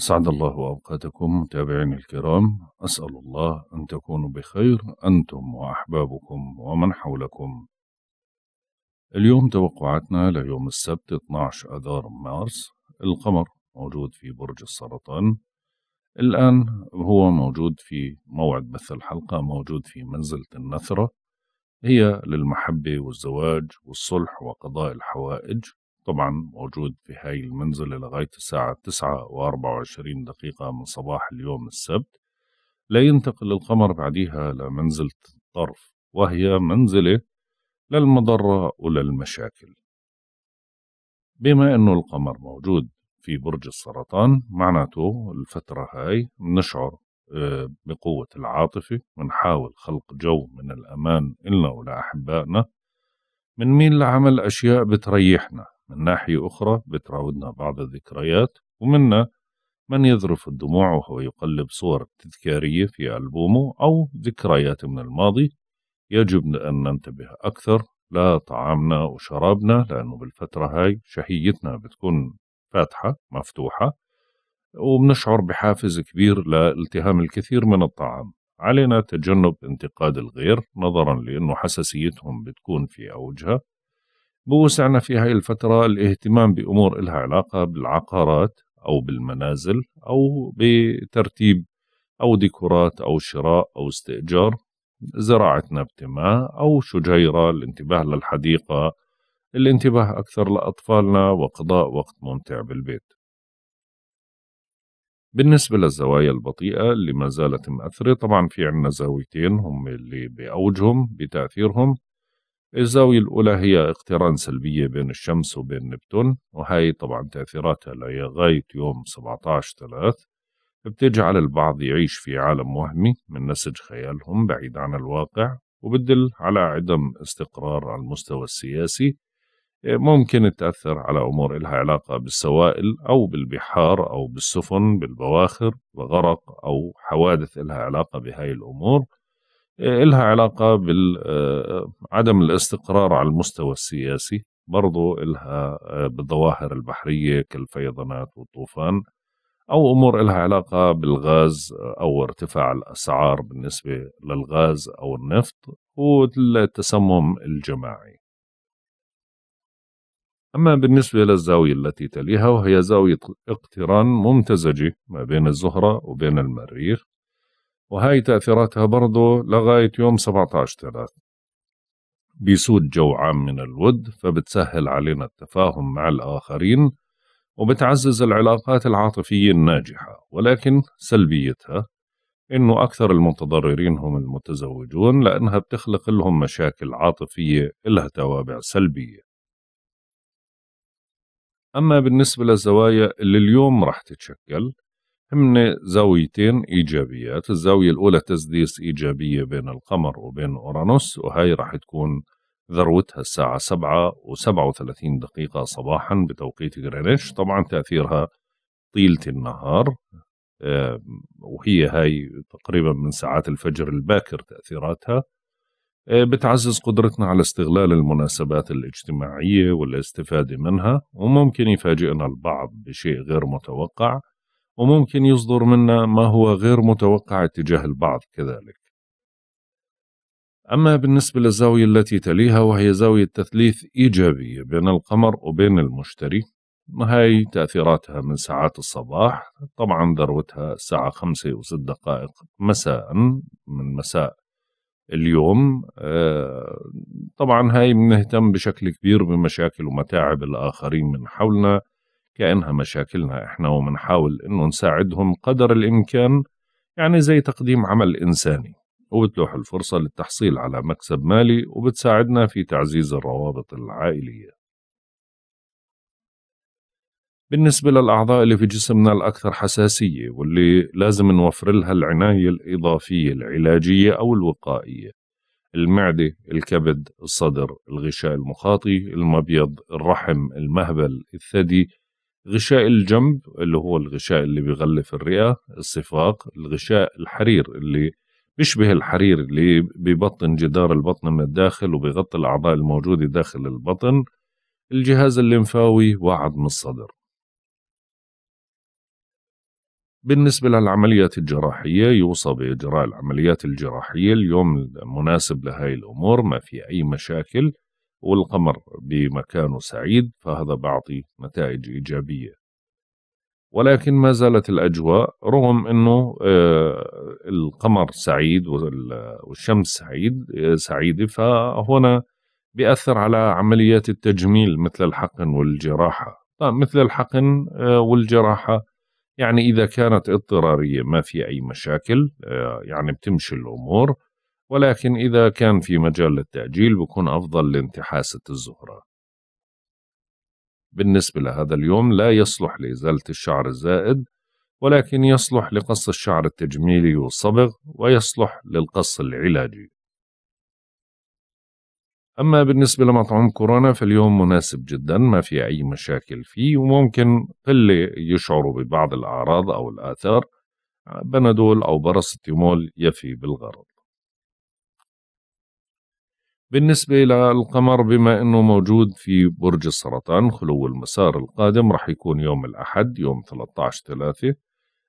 أسعد الله أوقاتكم متابعين الكرام أسأل الله أن تكونوا بخير أنتم وأحبابكم ومن حولكم اليوم توقعاتنا ليوم السبت 12 أذار مارس القمر موجود في برج السرطان الآن هو موجود في موعد بث الحلقة موجود في منزلة النثرة هي للمحبة والزواج والصلح وقضاء الحوائج طبعا موجود في هاي المنزلة لغاية الساعة تسعة وأربعة وعشرين دقيقة من صباح اليوم السبت لا ينتقل القمر بعدها لمنزلة الطرف وهي منزلة للمضرة وللمشاكل بما أنه القمر موجود في برج السرطان معناته الفترة هاي نشعر آه، بقوة العاطفة بنحاول خلق جو من الأمان إلنا ولأحبائنا من مين لعمل أشياء بتريحنا من ناحية أخرى بتراودنا بعض الذكريات ومنا من يذرف الدموع وهو يقلب صور تذكارية في ألبومه أو ذكريات من الماضي يجب أن ننتبه أكثر لطعامنا وشرابنا لأنه بالفترة هاي شهيتنا بتكون فاتحة مفتوحة وبنشعر بحافز كبير لالتهام الكثير من الطعام علينا تجنب انتقاد الغير نظرا لأنه حساسيتهم بتكون في أوجها بوسعنا في هاي الفترة الاهتمام بأمور إلها علاقة بالعقارات أو بالمنازل أو بترتيب أو ديكورات أو شراء أو استئجار زراعة نبتة ما أو شجيرة الانتباه للحديقة الانتباه أكثر لأطفالنا وقضاء وقت ممتع بالبيت بالنسبة للزوايا البطيئة اللي ما زالت مأثرة طبعا في عنا زاويتين هم اللي بأوجهم بتأثيرهم الزاوية الأولى هي اقتران سلبية بين الشمس وبين نبتون وهي طبعا تأثيراتها لغاية يوم 17/3 بتجعل البعض يعيش في عالم وهمي من نسج خيالهم بعيد عن الواقع وبتدل على عدم استقرار على المستوى السياسي ممكن تأثر على أمور إلها علاقة بالسوائل أو بالبحار أو بالسفن بالبواخر وغرق أو حوادث إلها علاقة بهاي الأمور إلها علاقة بعدم آه، الاستقرار على المستوى السياسي برضو إلها آه، بالظواهر البحرية كالفيضانات والطوفان أو أمور إلها علاقة بالغاز آه، أو ارتفاع الأسعار بالنسبة للغاز أو النفط والتسمم الجماعي أما بالنسبة للزاوية التي تليها وهي زاوية اقتران ممتزجة ما بين الزهرة وبين المريخ وهاي تأثيراتها برضه لغاية يوم 17 3 بيسود جو عام من الود فبتسهل علينا التفاهم مع الآخرين وبتعزز العلاقات العاطفية الناجحة ولكن سلبيتها إنه أكثر المتضررين هم المتزوجون لأنها بتخلق لهم مشاكل عاطفية إلها توابع سلبية أما بالنسبة للزوايا اللي اليوم رح تتشكل هن زاويتين إيجابيات الزاوية الأولى تسديس إيجابية بين القمر وبين أورانوس وهي راح تكون ذروتها الساعة 7 و37 دقيقة صباحا بتوقيت غرينتش طبعا تأثيرها طيلة النهار وهي هاي تقريبا من ساعات الفجر الباكر تأثيراتها آه، بتعزز قدرتنا على استغلال المناسبات الاجتماعية والاستفادة منها وممكن يفاجئنا البعض بشيء غير متوقع وممكن يصدر منا ما هو غير متوقع اتجاه البعض كذلك أما بالنسبة للزاوية التي تليها وهي زاوية تثليث إيجابية بين القمر وبين المشتري هاي تأثيراتها من ساعات الصباح طبعا ذروتها الساعة خمسة وست دقائق مساء من مساء اليوم آه، طبعا هاي بنهتم بشكل كبير بمشاكل ومتاعب الآخرين من حولنا كأنها مشاكلنا إحنا ومنحاول إنه نساعدهم قدر الإمكان يعني زي تقديم عمل إنساني وبتلوح الفرصة للتحصيل على مكسب مالي وبتساعدنا في تعزيز الروابط العائلية بالنسبة للأعضاء اللي في جسمنا الأكثر حساسية واللي لازم نوفر لها العناية الإضافية العلاجية أو الوقائية المعدة، الكبد، الصدر، الغشاء المخاطي، المبيض، الرحم، المهبل، الثدي، غشاء الجنب اللي هو الغشاء اللي بيغلف الرئة الصفاق الغشاء الحرير اللي بيشبه الحرير اللي ببطن جدار البطن من الداخل وبيغطي الأعضاء الموجودة داخل البطن الجهاز الليمفاوي وعظم الصدر بالنسبة للعمليات الجراحية يوصى بإجراء العمليات الجراحية اليوم المناسب لهذه الأمور ما في أي مشاكل والقمر بمكانه سعيد فهذا بعطي نتائج إيجابية ولكن ما زالت الأجواء رغم أنه آه، القمر سعيد والشمس سعيد آه، سعيدة فهنا بيأثر على عمليات التجميل مثل الحقن والجراحة طيب مثل الحقن آه، والجراحة يعني إذا كانت اضطرارية ما في أي مشاكل يعني بتمشي الأمور ولكن إذا كان في مجال للتأجيل بكون أفضل لانتحاسة الزهرة بالنسبة لهذا اليوم لا يصلح لإزالة الشعر الزائد ولكن يصلح لقص الشعر التجميلي والصبغ ويصلح للقص العلاجي أما بالنسبة لمطعم كورونا فاليوم مناسب جدا ما في أي مشاكل فيه وممكن قلة يشعروا ببعض الأعراض أو الآثار بنادول أو برص التيمول يفي بالغرض بالنسبة للقمر بما أنه موجود في برج السرطان خلو المسار القادم رح يكون يوم الأحد يوم 13 3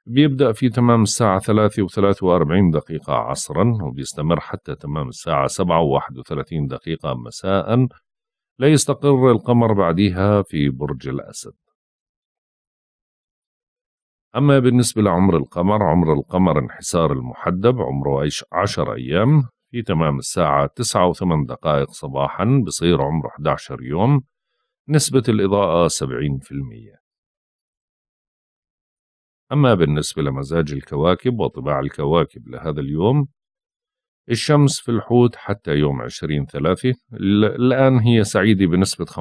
بيبدأ في تمام الساعة 3 و 43 دقيقة عصرا وبيستمر حتى تمام الساعة 7 و 31 دقيقة مساء لا يستقر القمر بعدها في برج الأسد أما بالنسبة لعمر القمر عمر القمر انحسار المحدب عمره 10 أيام في تمام الساعة تسعة وثمان دقائق صباحا بصير عمره 11 يوم نسبة الإضاءة 70% أما بالنسبة لمزاج الكواكب وطباع الكواكب لهذا اليوم الشمس في الحوت حتى يوم 20 ثلاثة الآن هي سعيدة بنسبة 15%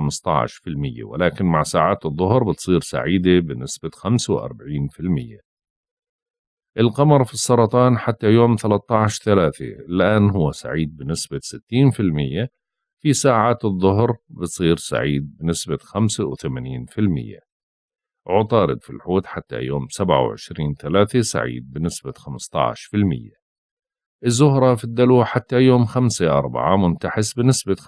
ولكن مع ساعات الظهر بتصير سعيدة بنسبة 45% القمر في السرطان حتى يوم 13 3 الآن هو سعيد بنسبة 60% في ساعات الظهر بصير سعيد بنسبة 85% عطارد في الحوت حتى يوم 27 3 سعيد بنسبة 15% الزهرة في الدلو حتى يوم 5 4 منتحس بنسبة 50%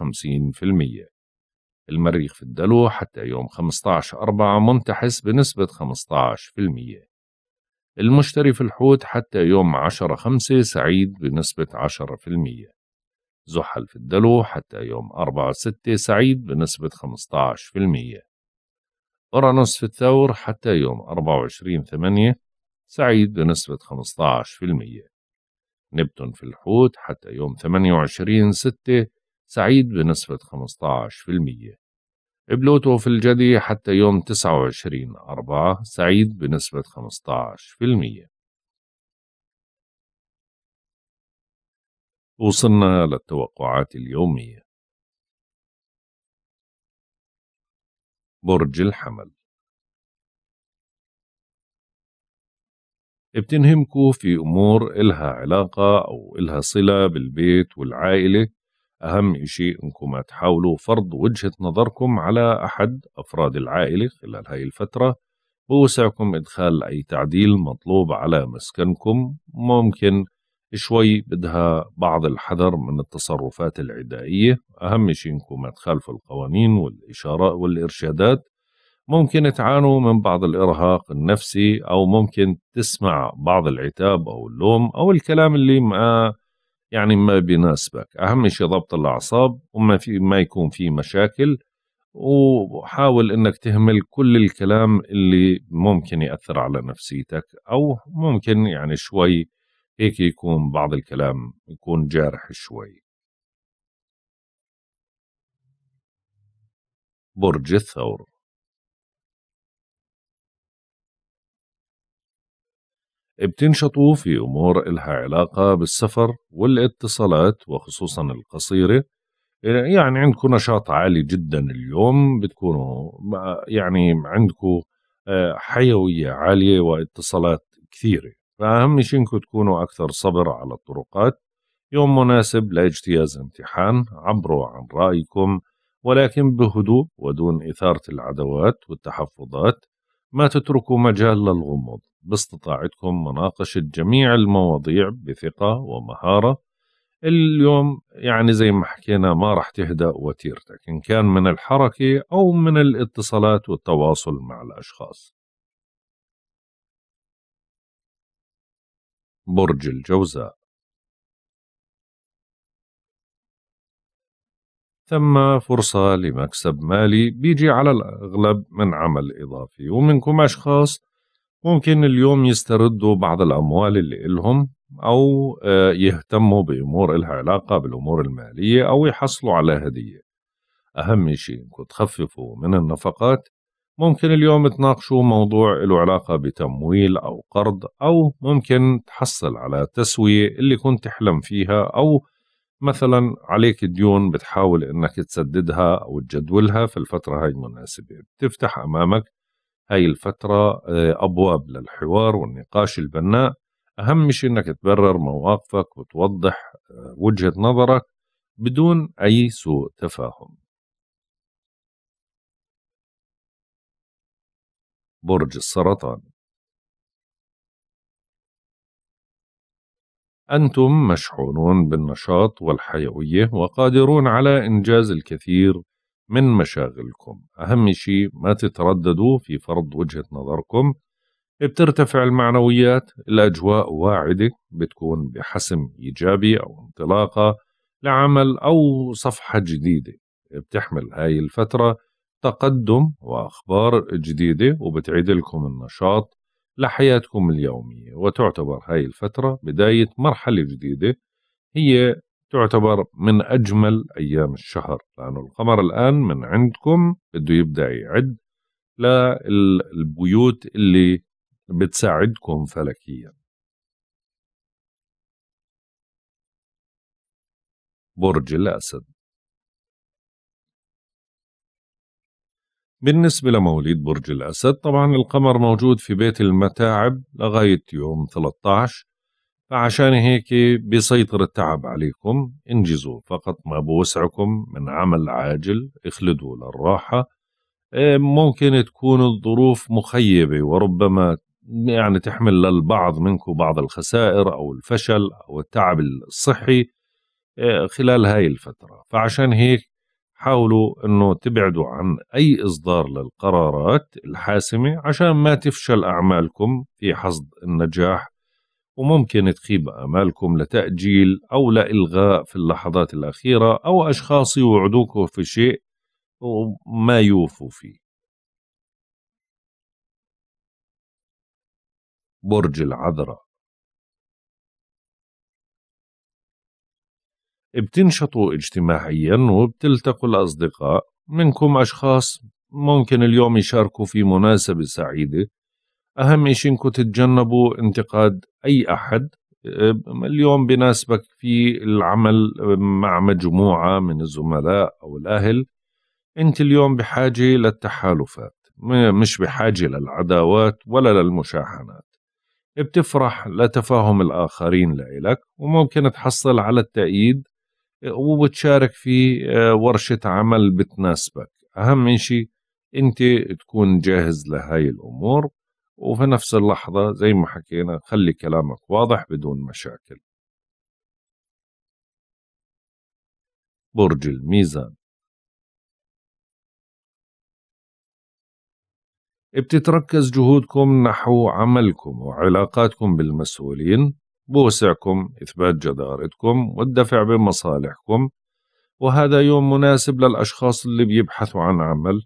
المريخ في الدلو حتى يوم 15 4 منتحس بنسبة 15% المشتري في الحوت حتى يوم 10 5 سعيد بنسبة 10% زحل في الدلو حتى يوم 4 6 سعيد بنسبة 15% أورانوس في الثور حتى يوم 24 8 سعيد بنسبة 15% نبتون في الحوت حتى يوم 28 6 سعيد بنسبة المية بلوتو في الجدي حتى يوم 29 أربعة سعيد بنسبة 15% وصلنا للتوقعات اليومية برج الحمل بتنهمكوا في أمور إلها علاقة أو إلها صلة بالبيت والعائلة أهم شيء أنكم تحاولوا فرض وجهة نظركم على أحد أفراد العائلة خلال هاي الفترة بوسعكم إدخال أي تعديل مطلوب على مسكنكم ممكن شوي بدها بعض الحذر من التصرفات العدائية أهم شيء أنكم تخالفوا القوانين والإشارات والإرشادات ممكن تعانوا من بعض الإرهاق النفسي أو ممكن تسمع بعض العتاب أو اللوم أو الكلام اللي ما يعني ما بيناسبك اهم شيء ضبط الاعصاب وما في ما يكون في مشاكل وحاول انك تهمل كل الكلام اللي ممكن ياثر على نفسيتك او ممكن يعني شوي هيك يكون بعض الكلام يكون جارح شوي برج الثور بتنشطوا في أمور إلها علاقة بالسفر والاتصالات وخصوصا القصيرة يعني عندكم نشاط عالي جدا اليوم بتكونوا يعني عندكم آه، حيوية عالية واتصالات كثيرة فأهم شيء إنكم تكونوا أكثر صبر على الطرقات يوم مناسب لاجتياز امتحان عبروا عن رأيكم ولكن بهدوء ودون إثارة العداوات والتحفظات ما تتركوا مجال للغموض باستطاعتكم مناقشة جميع المواضيع بثقة ومهارة اليوم يعني زي ما حكينا ما راح تهدأ وتيرتك إن كان من الحركة أو من الاتصالات والتواصل مع الأشخاص برج الجوزاء ثم فرصة لمكسب مالي بيجي على الأغلب من عمل إضافي ومنكم أشخاص ممكن اليوم يستردوا بعض الأموال اللي إلهم أو آه، يهتموا بأمور إلها علاقة بالأمور المالية أو يحصلوا على هدية أهم شيء إنكم تخففوا من النفقات ممكن اليوم تناقشوا موضوع له علاقة بتمويل أو قرض أو ممكن تحصل على تسوية اللي كنت تحلم فيها أو مثلا عليك ديون بتحاول انك تسددها او تجدولها في الفتره هاي المناسبه بتفتح امامك هاي الفتره آه، ابواب للحوار والنقاش البناء اهم شيء انك تبرر مواقفك وتوضح آه، وجهه نظرك بدون اي سوء تفاهم برج السرطان أنتم مشحونون بالنشاط والحيوية وقادرون على إنجاز الكثير من مشاغلكم أهم شيء ما تترددوا في فرض وجهة نظركم بترتفع المعنويات الأجواء واعدة بتكون بحسم إيجابي أو انطلاقة لعمل أو صفحة جديدة بتحمل هاي الفترة تقدم وأخبار جديدة وبتعيد لكم النشاط لحياتكم اليومية وتعتبر هاي الفترة بداية مرحلة جديدة هي تعتبر من أجمل أيام الشهر لأنه القمر الآن من عندكم بده يبدأ يعد للبيوت اللي بتساعدكم فلكيا برج الأسد بالنسبة لمواليد برج الأسد طبعا القمر موجود في بيت المتاعب لغاية يوم 13 فعشان هيك بيسيطر التعب عليكم انجزوا فقط ما بوسعكم من عمل عاجل اخلدوا للراحة إيه، ممكن تكون الظروف مخيبة وربما يعني تحمل للبعض منكم بعض الخسائر أو الفشل أو التعب الصحي إيه، خلال هاي الفترة فعشان هيك حاولوا انه تبعدوا عن اي اصدار للقرارات الحاسمه عشان ما تفشل اعمالكم في حصد النجاح وممكن تخيب امالكم لتاجيل او لالغاء في اللحظات الاخيره او اشخاص يوعدوكم في شيء وما يوفوا فيه. برج العذراء بتنشطوا اجتماعيا وبتلتقوا الأصدقاء منكم أشخاص ممكن اليوم يشاركوا في مناسبة سعيدة أهم شيء إنكم تتجنبوا انتقاد أي أحد اليوم بناسبك في العمل مع مجموعة من الزملاء أو الأهل أنت اليوم بحاجة للتحالفات مش بحاجة للعداوات ولا للمشاحنات بتفرح لتفاهم الآخرين لإلك وممكن تحصل على التأييد وبتشارك في آه، ورشة عمل بتناسبك أهم شيء أنت تكون جاهز لهاي الأمور وفي نفس اللحظة زي ما حكينا خلي كلامك واضح بدون مشاكل برج الميزان بتتركز جهودكم نحو عملكم وعلاقاتكم بالمسؤولين بوسعكم إثبات جدارتكم والدفع بمصالحكم وهذا يوم مناسب للأشخاص اللي بيبحثوا عن عمل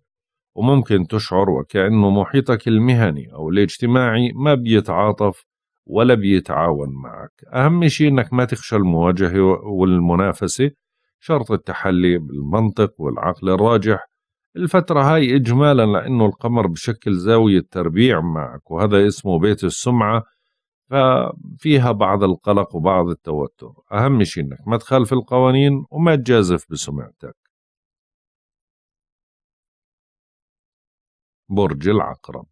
وممكن تشعر وكأنه محيطك المهني أو الاجتماعي ما بيتعاطف ولا بيتعاون معك أهم شيء أنك ما تخشى المواجهة والمنافسة شرط التحلي بالمنطق والعقل الراجح الفترة هاي إجمالا لأنه القمر بشكل زاوية تربيع معك وهذا اسمه بيت السمعة ففيها بعض القلق وبعض التوتر أهم شيء أنك ما تخالف القوانين وما تجازف بسمعتك برج العقرب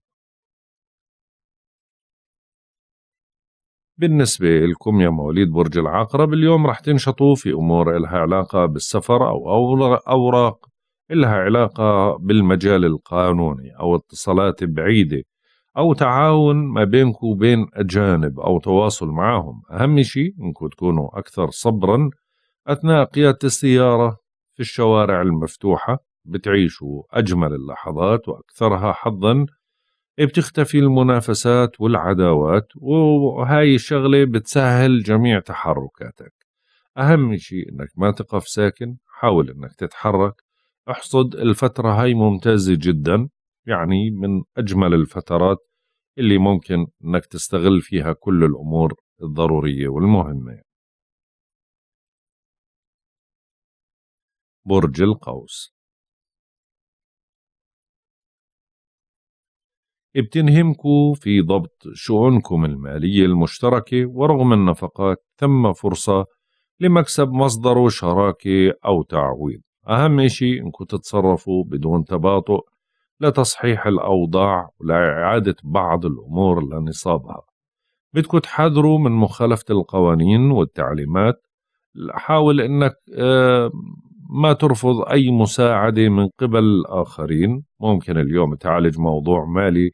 بالنسبة لكم يا مواليد برج العقرب اليوم رح تنشطوا في أمور إلها علاقة بالسفر أو أوراق إلها علاقة بالمجال القانوني أو اتصالات بعيدة أو تعاون ما بينكم وبين أجانب أو تواصل معهم أهم شيء أنكم تكونوا أكثر صبرا أثناء قيادة السيارة في الشوارع المفتوحة بتعيشوا أجمل اللحظات وأكثرها حظا بتختفي المنافسات والعداوات وهاي الشغلة بتسهل جميع تحركاتك أهم شيء أنك ما تقف ساكن حاول أنك تتحرك احصد الفترة هاي ممتازة جدا يعني من أجمل الفترات اللي ممكن أنك تستغل فيها كل الأمور الضرورية والمهمة برج القوس بتنهمكوا في ضبط شؤونكم المالية المشتركة ورغم النفقات ثم فرصة لمكسب مصدره شراكة أو تعويض أهم شيء أنكم تتصرفوا بدون تباطؤ لتصحيح الأوضاع ولإعادة بعض الأمور لنصابها بدكم تحذروا من مخالفة القوانين والتعليمات حاول أنك آه، ما ترفض أي مساعدة من قبل الآخرين ممكن اليوم تعالج موضوع مالي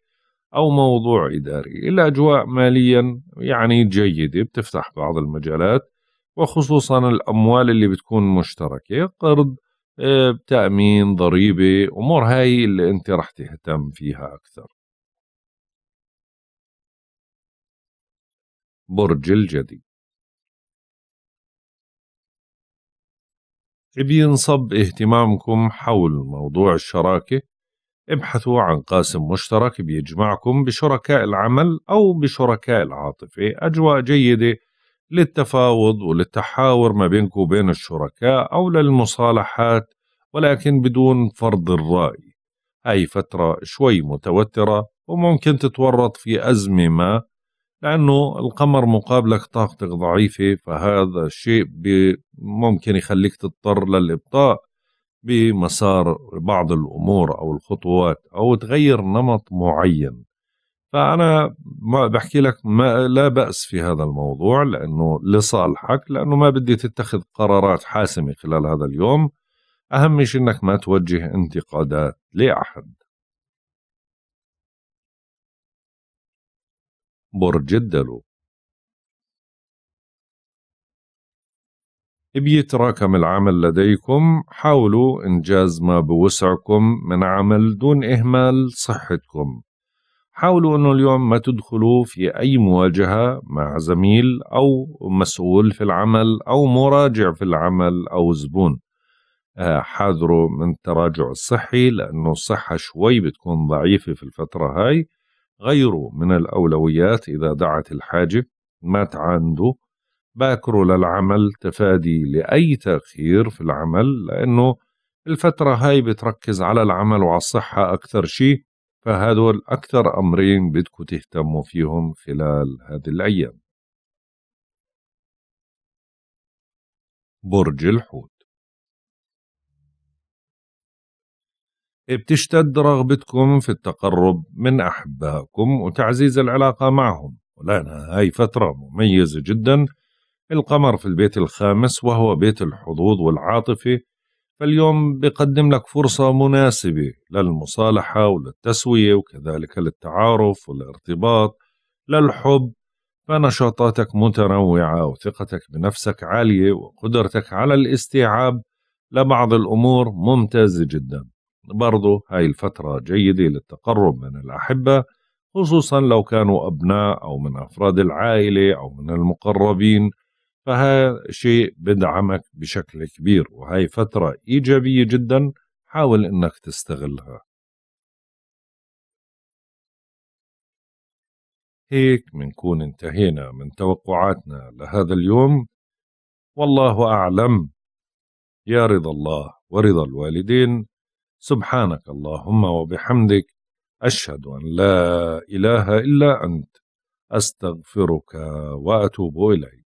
أو موضوع إداري الأجواء ماليا يعني جيدة بتفتح بعض المجالات وخصوصا الأموال اللي بتكون مشتركة قرض آه، بتامين ضريبه امور هاي اللي انت رح تهتم فيها اكثر برج الجدي بينصب اهتمامكم حول موضوع الشراكة ابحثوا عن قاسم مشترك بيجمعكم بشركاء العمل أو بشركاء العاطفة أجواء جيدة للتفاوض وللتحاور ما بينكم وبين الشركاء أو للمصالحات ولكن بدون فرض الرأي هاي فترة شوي متوترة وممكن تتورط في أزمة ما لأنه القمر مقابلك طاقتك ضعيفة فهذا الشيء ممكن يخليك تضطر للإبطاء بمسار بعض الأمور أو الخطوات أو تغير نمط معين فأنا ما بحكي لك ما لا بأس في هذا الموضوع لأنه لصالحك لأنه ما بدي تتخذ قرارات حاسمة خلال هذا اليوم أهم شيء أنك ما توجه انتقادات لأحد برج الدلو بيتراكم العمل لديكم حاولوا إنجاز ما بوسعكم من عمل دون إهمال صحتكم حاولوا أنه اليوم ما تدخلوا في أي مواجهة مع زميل أو مسؤول في العمل أو مراجع في العمل أو زبون آه، حاذروا من التراجع الصحي لأنه الصحة شوي بتكون ضعيفة في الفترة هاي غيروا من الأولويات إذا دعت الحاجة ما تعاندوا باكروا للعمل تفادي لأي تأخير في العمل لأنه الفترة هاي بتركز على العمل وعلى الصحة أكثر شيء فهدول أكثر أمرين بدكم تهتموا فيهم خلال هذه الأيام برج الحوت بتشتد رغبتكم في التقرب من أحبائكم وتعزيز العلاقة معهم ولأنها هاي فترة مميزة جدا القمر في البيت الخامس وهو بيت الحظوظ والعاطفة فاليوم بقدم لك فرصة مناسبة للمصالحة وللتسوية وكذلك للتعارف والارتباط للحب فنشاطاتك متنوعة وثقتك بنفسك عالية وقدرتك على الاستيعاب لبعض الأمور ممتازة جدا برضو هاي الفترة جيدة للتقرب من الأحبة خصوصا لو كانوا أبناء أو من أفراد العائلة أو من المقربين فهذا شيء بدعمك بشكل كبير وهي فترة إيجابية جدا حاول أنك تستغلها هيك منكون انتهينا من توقعاتنا لهذا اليوم والله أعلم يا رضا الله ورضا الوالدين سبحانك اللهم وبحمدك أشهد أن لا إله إلا أنت أستغفرك وأتوب إليك